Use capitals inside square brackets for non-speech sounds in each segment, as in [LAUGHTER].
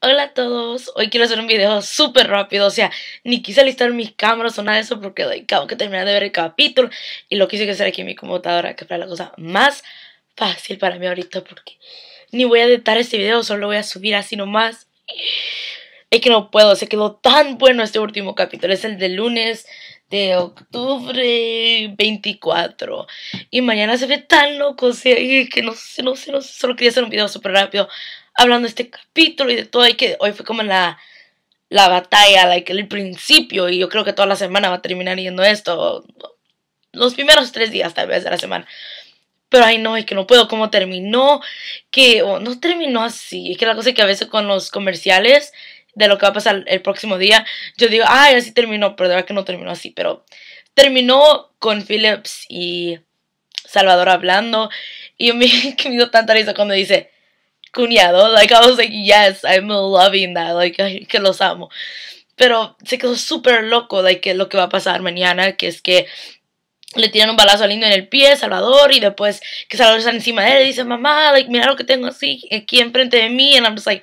Hola a todos, hoy quiero hacer un video súper rápido, o sea, ni quise alistar mis cámaras o nada de eso porque acabo que terminar de ver el capítulo y lo quise hacer aquí en mi computadora, que fue la cosa más fácil para mí ahorita porque ni voy a editar este video, solo lo voy a subir así nomás. Es que no puedo, se quedó tan bueno este último capítulo, es el de lunes de octubre 24 y mañana se ve tan loco, o sea, que no no sé, no sé, solo quería hacer un video súper rápido hablando de este capítulo y de todo, y que hoy fue como la, la batalla, like, el principio, y yo creo que toda la semana va a terminar yendo esto, los primeros tres días tal vez de la semana. Pero ay no, es que no puedo, cómo terminó, que no terminó así, es que la cosa es que a veces con los comerciales de lo que va a pasar el próximo día, yo digo, ay, así terminó, pero de verdad que no terminó así, pero terminó con Phillips y Salvador hablando, y me, [LAUGHS] me dio tanta risa cuando dice, cuñado. Like, I was like, yes, I'm loving that. Like, que los amo. Pero se quedó súper loco, like, que lo que va a pasar mañana, que es que le tiran un balazo Lindo en el pie, Salvador, y después que Salvador está encima de él y dice, mamá, like, mira lo que tengo así, aquí enfrente de mí, and I'm just like,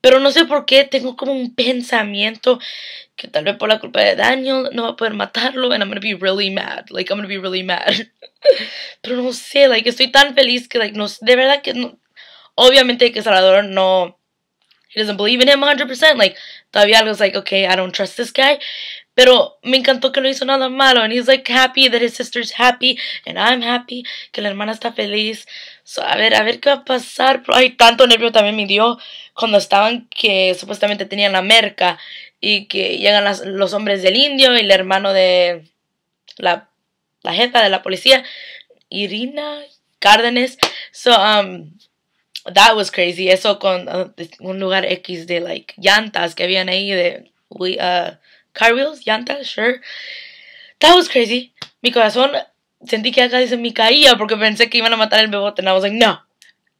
pero no sé por qué tengo como un pensamiento que tal vez por la culpa de Daniel no va a poder matarlo, and I'm gonna be really mad, like, I'm gonna be really mad. [LAUGHS] pero no sé, like, estoy tan feliz que, like, no, de verdad que no, Obviamente que Salvador no. He doesn't believe in him 100%. Like, algo es like, okay, I don't trust this guy. Pero me encantó que no hizo nada malo. And he's like happy that his sister's happy. And I'm happy que la hermana está feliz. So, a ver, a ver qué va a pasar. Pero hay tanto nervio también me dio cuando estaban que supuestamente tenían la merca. Y que llegan los hombres del indio y el hermano de la, la jefa de la policía, Irina Cárdenas. So, um, that was crazy. Eso con uh, un lugar X de like llantas que habían ahí de we, uh, car wheels, llantas, sure. That was crazy. Mi corazón sentí que acá dice me caía porque pensé que iban a matar el bebote. And I was like, no,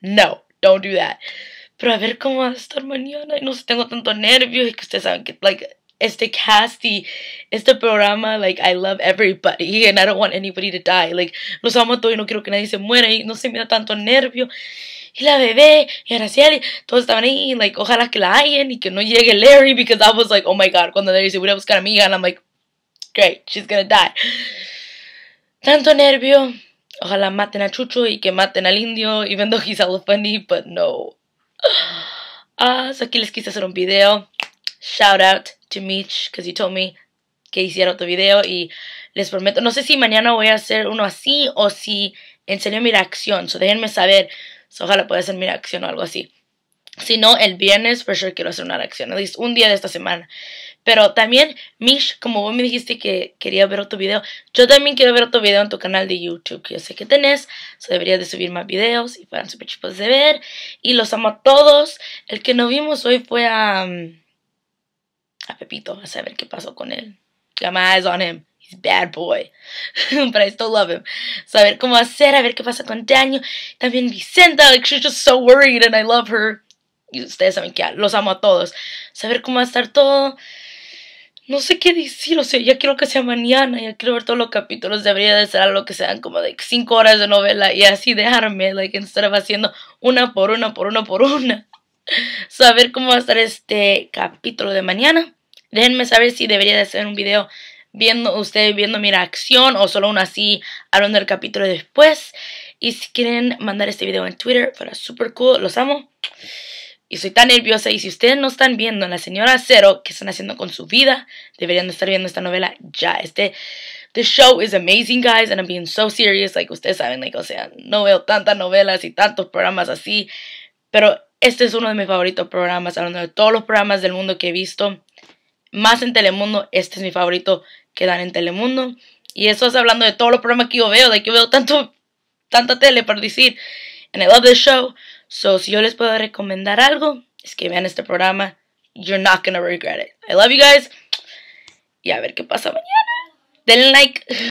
no, don't do that. Pero a ver cómo va a estar mañana. Y no sé, tengo tanto nervios. Y que ustedes saben que, like, este cast y este programa, like, I love everybody and I don't want anybody to die. Like, los amo a y no quiero que nadie se muera y no sé, me da tanto nervio y la bebé, y Araceli, todos estaban ahí, like, ojalá que la hayan y que no llegue Larry, because I was like, oh my god, cuando Larry se voy a buscar a mi hija, and I'm like, great, she's gonna die. Tanto nervio, ojalá maten a Chucho y que maten al indio, even though he's all funny, but no. Ah, aquí les quise hacer un video. Shout out to Mitch, because he told me que hiciera otro video y les prometo, no sé si mañana voy a hacer uno así o si en serio mi reacción, so déjenme saber ojalá pueda hacer mi reacción o algo así. Si no, el viernes, for sure, quiero hacer una reacción. un día de esta semana. Pero también, Mish, como vos me dijiste que quería ver otro video, yo también quiero ver otro video en tu canal de YouTube, que yo sé que tenés. So debería de subir más videos y fueran súper chicos de ver. Y los amo a todos. El que no vimos hoy fue a. Mm, a Pepito, a saber qué pasó con él. Llama on him. He's bad boy. [LAUGHS] But I still love him. Saber cómo hacer. a ver qué pasa con Daniel. También Vicenta, like she's just so worried and I love her. Y ustedes saben que los amo a todos. Saber cómo va a estar todo. No sé qué decir, o sea, ya quiero que sea mañana, ya quiero ver todos los capítulos, debería de ser algo que sean como de cinco horas de novela y así dejarme, like, estar haciendo una por una, por una, por una. Saber [LAUGHS] cómo va a estar este capítulo de mañana. Déjenme saber si debería de hacer un video viendo, ustedes viendo mi reacción o solo una así hablando del capítulo después. Y si quieren mandar este video en Twitter, fuera super cool, los amo. Y soy tan nerviosa y si ustedes no están viendo la señora Cero que están haciendo con su vida, deberían estar viendo esta novela ya. Este The show is amazing, guys, and I'm being so serious. Like, ustedes saben, like, o sea, no veo tantas novelas y tantos programas así. Pero este es uno de mis favoritos programas, hablando de todos los programas del mundo que he visto más en Telemundo. Este es mi favorito que dan en Telemundo. Y eso es hablando de todos los programas que yo veo, de que yo veo tanto, tanta tele, para decir. And I love this show. So, si yo les puedo recomendar algo, es que vean este programa. You're not gonna regret it. I love you guys. Y a ver qué pasa mañana. Denle like. [LAUGHS]